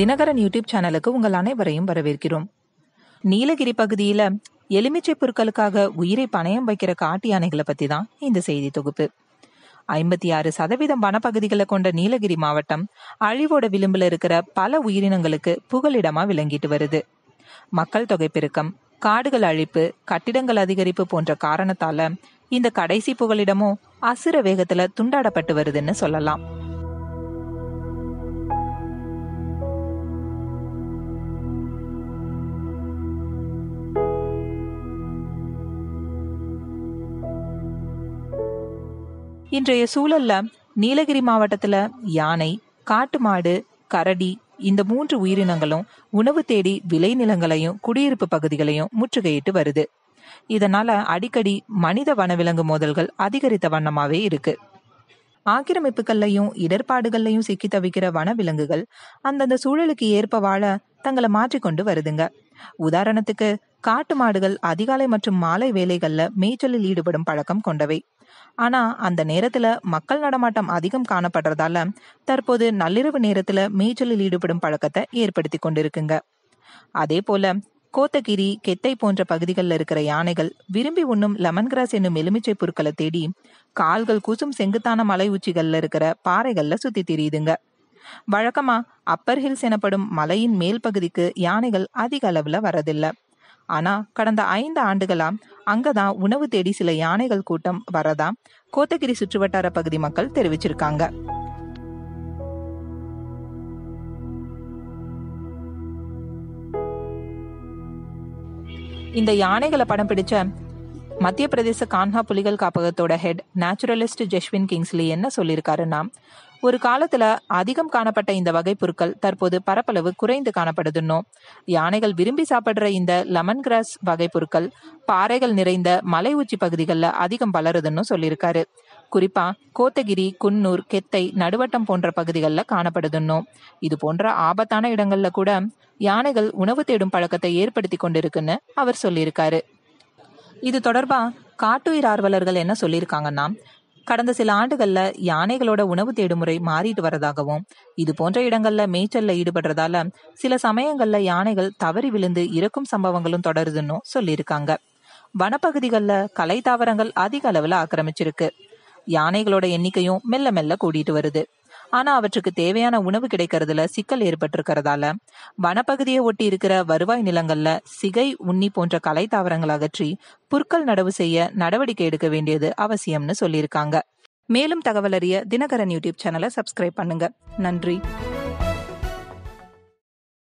Dinakaran YouTube சேனலுக்கு உங்கள் அனைவரையும் வரவேற்கிறோம் நீலகிரி பகுதியில எலுமிச்சை பொருட்களுக்காக உயிரை பணயம் வைக்கிற காட்டு யானைகளை பத்தி தான் இந்த செய்தி தொகுப்பு ஐம்பத்தி ஆறு சதவீதம் வனப்பகுதிகளை கொண்ட நீலகிரி மாவட்டம் அழிவோட விளிம்புல இருக்கிற பல உயிரினங்களுக்கு புகலிடமா விளங்கிட்டு வருது மக்கள் தொகை பெருக்கம் காடுகள் அழிப்பு கட்டிடங்கள் அதிகரிப்பு போன்ற காரணத்தால இந்த கடைசி புகலிடமும் அசுர வேகத்துல துண்டாடப்பட்டு வருதுன்னு சொல்லலாம் இன்றைய சூழல்ல நீலகிரி மாவட்டத்துல யானை காட்டு மாடு கரடி இந்த மூன்று உயிரினங்களும் உணவு தேடி விளைநிலங்களையும் குடியிருப்பு பகுதிகளையும் முற்றுகையிட்டு வருது இதனால அடிக்கடி மனித வனவிலங்கு மோதல்கள் அதிகரித்த வண்ணமாவே இருக்கு ஆக்கிரமிப்புகள்லையும் இடர்பாடுகள்லையும் சிக்கி தவிக்கிற வனவிலங்குகள் அந்தந்த சூழலுக்கு ஏற்ப வாழ தங்களை மாற்றிக்கொண்டு வருதுங்க உதாரணத்துக்கு காட்டு மாடுகள் அதிகாலை மற்றும் மாலை வேலைகள்ல மேய்ச்சலில் ஈடுபடும் பழக்கம் கொண்டவை ஆனா அந்த நேரத்துல மக்கள் நடமாட்டம் அதிகம் காணப்படுறதால தற்போது நள்ளிரவு நேரத்துல மேய்ச்சலில் ஈடுபடும் பழக்கத்தை ஏற்படுத்தி கொண்டிருக்குங்க அதே போல கோத்தகிரி கெத்தை போன்ற பகுதிகளில் இருக்கிற யானைகள் விரும்பி உண்ணும் லெமன் கிராஸ் என்னும் எலுமிச்சை பொருட்களை தேடி கால்கள் கூசும் செங்குத்தான மலை உச்சிகள்ல இருக்கிற பாறைகள்ல சுத்தி திரியுதுங்க வழக்கமா அப்பர் ஹில்ஸ் எனப்படும் மலையின் மேல் பகுதிக்கு யானைகள் அதிக அளவுல வரதில்லை ஆனா கடந்த ஐந்து ஆண்டுகளாம் அங்கதான் உணவு தேடி சில யானைகள் கூட்டம் வரதா கோத்தகிரி சுற்றுவட்டார பகுதி மக்கள் தெரிவிச்சிருக்காங்க இந்த யானைகளை படம் பிடிச்ச மத்திய பிரதேச கான்ஹா புலிகள் காப்பகத்தோட ஹெட் நேச்சுரலிஸ்ட் ஜெஸ்வின் கிங்ஸ்லி என்ன சொல்லியிருக்காருன்னா ஒரு காலத்துல அதிகம் காணப்பட்ட இந்த வகை பொருட்கள் தற்போது பரப்பளவு குறைந்து காணப்படுதுன்னும் யானைகள் விரும்பி சாப்பிடுற இந்த லெமன் கிராஸ் வகை பொருட்கள் பாறைகள் நிறைந்த மலை உச்சி பகுதிகளில் அதிகம் வளருதுன்னு சொல்லியிருக்காரு குறிப்பா கோத்தகிரி குன்னூர் கெத்தை நடுவட்டம் போன்ற பகுதிகளில் காணப்படுதுன்னும் இது போன்ற ஆபத்தான இடங்கள்ல கூட யானைகள் உணவு தேடும் பழக்கத்தை ஏற்படுத்தி கொண்டிருக்குன்னு அவர் சொல்லியிருக்காரு இது தொடர்பா காட்டுயிர் ஆர்வலர்கள் என்ன சொல்லியிருக்காங்கன்னா கடந்த சில ஆண்டுகள்ல யானைகளோட உணவு தேடுமுறை மாறிட்டு வரதாகவும் இது போன்ற இடங்கள்ல மேய்ச்சல்ல ஈடுபடுறதால சில சமயங்கள்ல யானைகள் தவறி விழுந்து இறக்கும் சம்பவங்களும் தொடருதுன்னு சொல்லியிருக்காங்க வனப்பகுதிகளில் கலை தாவரங்கள் அதிக அளவுல ஆக்கிரமிச்சிருக்கு யானைகளோட எண்ணிக்கையும் மெல்ல மெல்ல கூடிட்டு வருது ஆனா அவற்றுக்கு தேவையான உணவு கிடைக்கிறதுல சிக்கல் ஏற்பட்டிருக்கிறதால வனப்பகுதியை ஒட்டி இருக்கிற வருவாய் நிலங்கள்ல சிகை உண்ணி போன்ற கலை தாவரங்கள் அகற்றி புற்கள் நடவு செய்ய நடவடிக்கை எடுக்க வேண்டியது அவசியம்னு சொல்லியிருக்காங்க மேலும் தகவல் அறிய தினகரன் யூடியூப் சேனலை சப்ஸ்கிரைப் பண்ணுங்க நன்றி